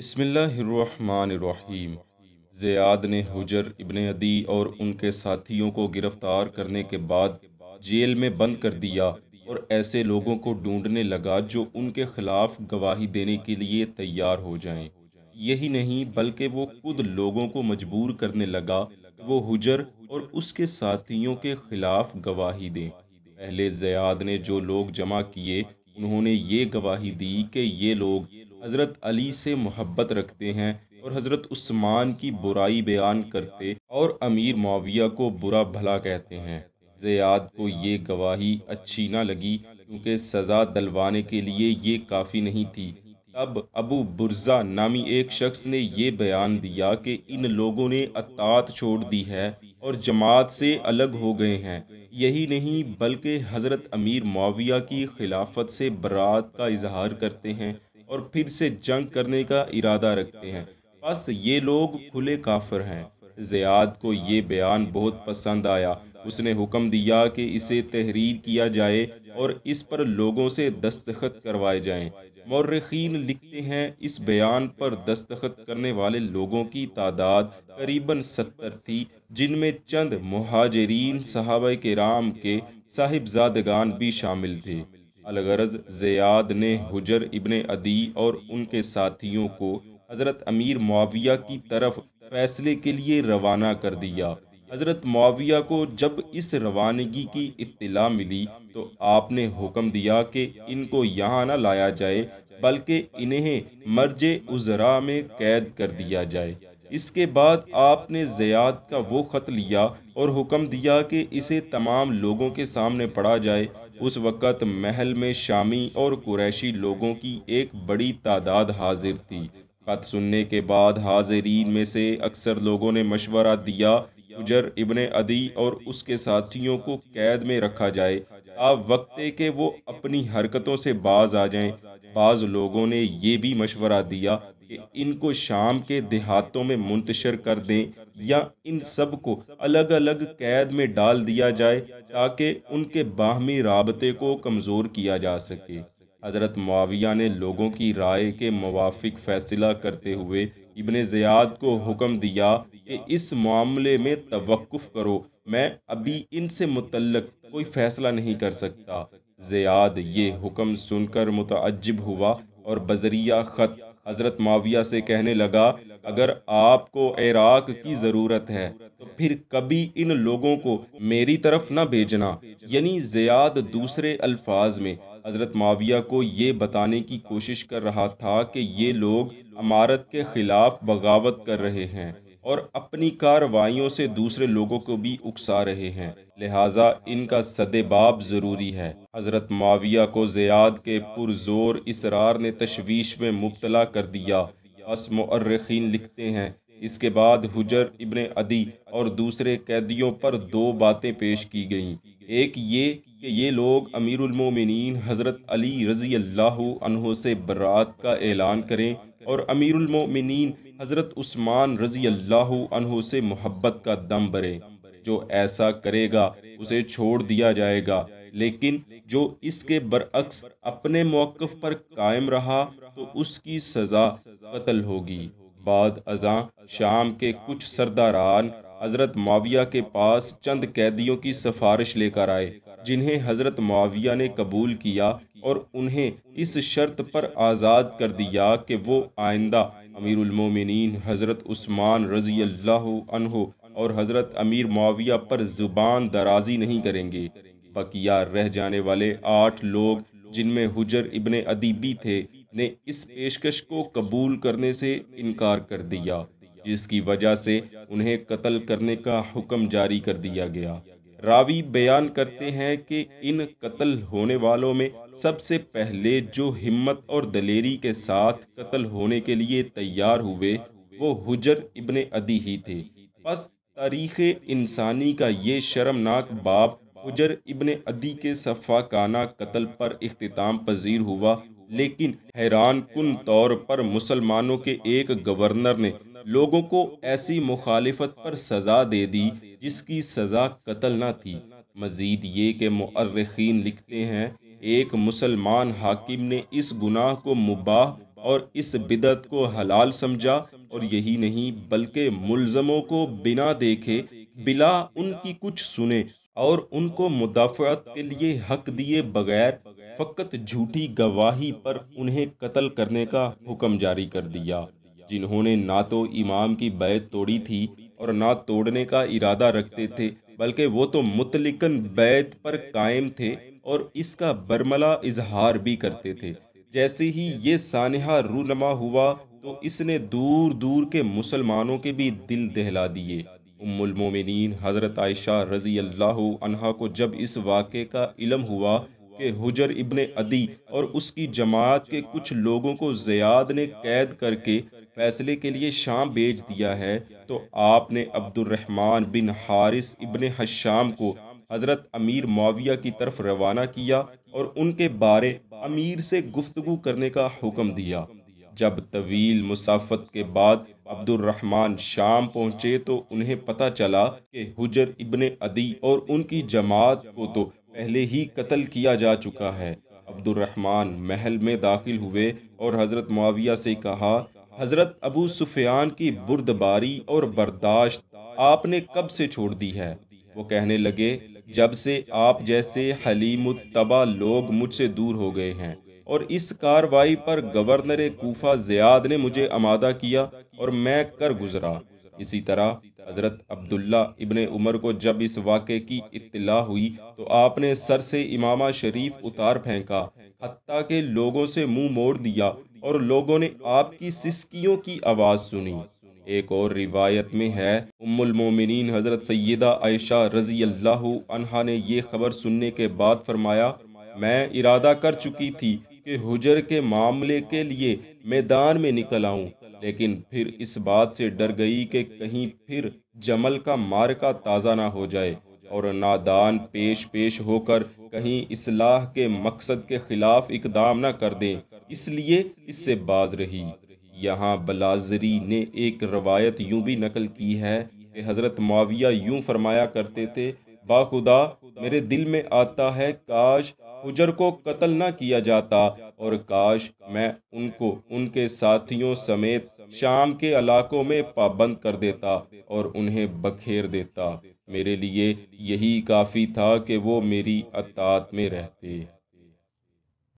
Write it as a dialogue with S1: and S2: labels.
S1: بسم اللہ الرحمن الرحیم زیاد نے حجر ابن عدی اور ان کے ساتھیوں کو گرفتار کرنے کے بعد جیل میں بند کر دیا اور ایسے لوگوں کو ڈھونڈنے لگا جو ان کے خلاف گواہی دینے کے لیے تیار ہو جائیں یہی نہیں بلکہ وہ خود لوگوں کو مجبور کرنے لگا وہ حجر اور اس کے ساتھیوں کے خلاف گواہی دیں پہلے زیاد نے جو لوگ جمع کیے انہوں نے یہ گواہی دی کہ یہ لوگ حضرت علی سے محبت رکھتے ہیں اور حضرت عثمان کی برائی بیان کرتے اور امیر معاویہ کو برا بھلا کہتے ہیں زیاد کو یہ گواہی اچھی نہ لگی کیونکہ سزا دلوانے کے لیے یہ کافی نہیں تھی تب ابو برزہ نامی ایک شخص نے یہ بیان دیا کہ ان لوگوں نے اطاعت چھوڑ دی ہے اور جماعت سے الگ ہو گئے ہیں یہی نہیں بلکہ حضرت امیر معاویہ کی خلافت سے برات کا اظہار کرتے ہیں اور پھر سے جنگ کرنے کا ارادہ رکھتے ہیں بس یہ لوگ کھلے کافر ہیں زیاد کو یہ بیان بہت پسند آیا اس نے حکم دیا کہ اسے تحریر کیا جائے اور اس پر لوگوں سے دستخط کروائے جائیں مورخین لکھتے ہیں اس بیان پر دستخط کرنے والے لوگوں کی تعداد قریباً ستر تھی جن میں چند مہاجرین صحابہ کرام کے صاحب زادگان بھی شامل تھے الغرض زیاد نے حجر ابن عدی اور ان کے ساتھیوں کو حضرت امیر معاویہ کی طرف فیصلے کے لیے روانہ کر دیا حضرت معاویہ کو جب اس روانگی کی اطلاع ملی تو آپ نے حکم دیا کہ ان کو یہاں نہ لایا جائے بلکہ انہیں مرج ازرا میں قید کر دیا جائے اس کے بعد آپ نے زیاد کا وہ خط لیا اور حکم دیا کہ اسے تمام لوگوں کے سامنے پڑھا جائے اس وقت محل میں شامی اور قریشی لوگوں کی ایک بڑی تعداد حاضر تھی خط سننے کے بعد حاضرین میں سے اکثر لوگوں نے مشورہ دیا اجر ابن عدی اور اس کے ساتھیوں کو قید میں رکھا جائے آپ وقت کہ وہ اپنی حرکتوں سے باز آ جائیں بعض لوگوں نے یہ بھی مشورہ دیا کہ ان کو شام کے دیہاتوں میں منتشر کر دیں یا ان سب کو الگ الگ قید میں ڈال دیا جائے تاکہ ان کے باہمی رابطے کو کمزور کیا جا سکے حضرت معاویہ نے لوگوں کی رائے کے موافق فیصلہ کرتے ہوئے ابن زیاد کو حکم دیا کہ اس معاملے میں توقف کرو میں ابھی ان سے متعلق کوئی فیصلہ نہیں کر سکتا زیاد یہ حکم سن کر متعجب ہوا اور بذریعہ خط حضرت معاویہ سے کہنے لگا اگر آپ کو عراق کی ضرورت ہے تو پھر کبھی ان لوگوں کو میری طرف نہ بھیجنا یعنی زیاد دوسرے الفاظ میں حضرت معاویہ کو یہ بتانے کی کوشش کر رہا تھا کہ یہ لوگ امارت کے خلاف بغاوت کر رہے ہیں اور اپنی کاروائیوں سے دوسرے لوگوں کو بھی اکسا رہے ہیں لہٰذا ان کا باب ضروری ہے حضرت معاویہ کو زیاد کے پرزور اسرار نے تشویش میں مبتلا کر دیا اس مؤرخین لکھتے ہیں اس کے بعد حجر ابن عدی اور دوسرے قیدیوں پر دو باتیں پیش کی گئیں ایک یہ کہ یہ لوگ امیر المومنین حضرت علی رضی اللہ عنہ سے برات کا اعلان کریں اور امیر المومنین حضرت عثمان رضی اللہ عنہ سے محبت کا دم برے جو ایسا کرے گا اسے چھوڑ دیا جائے گا لیکن جو اس کے برعکس اپنے موقف پر قائم رہا تو اس کی سزا قتل ہوگی بعد ازاں شام کے کچھ سرداران حضرت معاویہ کے پاس چند قیدیوں کی سفارش لے کر آئے جنہیں حضرت معاویہ نے قبول کیا اور انہیں اس شرط پر آزاد کر دیا کہ وہ آئندہ امیر المومنین حضرت عثمان رضی اللہ عنہ اور حضرت امیر معاویہ پر زبان درازی نہیں کریں گے بقیہ رہ جانے والے آٹھ لوگ جن میں حجر ابن ادیبی تھے نے اس پیشکش کو قبول کرنے سے انکار کر دیا جس کی وجہ سے انہیں قتل کرنے کا حکم جاری کر دیا گیا راوی بیان کرتے ہیں کہ ان قتل ہونے والوں میں سب سے پہلے جو ہمت اور دلیری کے ساتھ قتل ہونے کے لیے تیار ہوئے وہ حجر ابن عدی ہی تھے پس تاریخ انسانی کا یہ شرمناک باپ حجر ابن عدی کے صفحہ کانہ قتل پر اختتام پذیر ہوا لیکن حیران کن طور پر مسلمانوں کے ایک گورنر نے لوگوں کو ایسی مخالفت پر سزا دے دی جس کی سزا قتل نہ تھی مزید یہ کہ معرخین لکھتے ہیں ایک مسلمان حاکم نے اس گناہ کو مباح اور اس بدت کو حلال سمجھا اور یہی نہیں بلکہ ملزموں کو بنا دیکھے بلا ان کی کچھ سنے اور ان کو مدافعت کے لیے حق دیے بغیر فقط جھوٹی گواہی پر انہیں قتل کرنے کا حکم جاری کر دیا جنہوں نے نہ تو امام کی بیعت توڑی تھی اور نہ توڑنے کا ارادہ رکھتے تھے بلکہ وہ تو متلکن پر قائم تھے اور اس کا برملا اظہار بھی کرتے تھے جیسے ہی یہ سانحہ رونما ہوا تو اس نے دور دور کے مسلمانوں کے بھی دل دہلا دیے ام المومنین حضرت عائشہ رضی اللہ عنہا کو جب اس واقعے کا علم ہوا کہ حجر ابن عدی اور اس کی جماعت کے کچھ لوگوں کو زیاد نے قید کر کے فیصلے کے لیے شام بیج دیا ہے تو آپ نے عبد الرحمن بن حارث ابن حشام کو حضرت امیر معاویہ کی طرف روانہ کیا اور ان کے بارے امیر سے گفتگو کرنے کا حکم دیا جب طویل مسافت کے بعد عبد الرحمن شام پہنچے تو انہیں پتہ چلا کہ حجر ابن عدی اور ان کی جماعت کو تو پہلے ہی قتل کیا جا چکا ہے عبد الرحمن محل میں داخل ہوئے اور حضرت معاویہ سے کہا حضرت ابو سفیان کی بردباری اور برداشت آپ نے کب سے چھوڑ دی ہے وہ کہنے لگے جب سے آپ جیسے حلیم التبا لوگ مجھ سے دور ہو گئے ہیں اور اس کاروائی پر گورنر کوفہ زیاد نے مجھے آمادہ کیا اور میں کر گزرا اسی طرح حضرت عبداللہ ابن عمر کو جب اس واقعے کی اطلاع ہوئی تو آپ نے سر سے امامہ شریف اتار پھینکا حتیٰ کہ لوگوں سے منہ موڑ دیا اور لوگوں نے آپ کی سسکیوں کی آواز سنی ایک اور روایت میں ہے ام المومنین حضرت سیدہ عائشہ رضی اللہ عنہ نے یہ خبر سننے کے بعد فرمایا میں ارادہ کر چکی تھی کہ حجر کے معاملے کے لیے میدان میں نکل آؤں لیکن پھر اس بات سے ڈر گئی کہ کہیں پھر جمل کا مارکا تازہ نہ ہو جائے اور نادان پیش پیش ہو کر کہیں اصلاح کے مقصد کے خلاف اقدام نہ کر دیں اس لیے اس سے باز رہی یہاں بلازری نے ایک روایت یوں بھی نقل کی ہے کہ حضرت معاویہ یوں فرمایا کرتے تھے با خدا میرے دل میں آتا ہے کاش حجر کو قتل نہ کیا جاتا اور کاش میں ان کو ان کے ساتھیوں سمیت شام کے علاقوں میں پابند کر دیتا اور انہیں بکھیر دیتا میرے لیے یہی کافی تھا کہ وہ میری اطاعت میں رہتے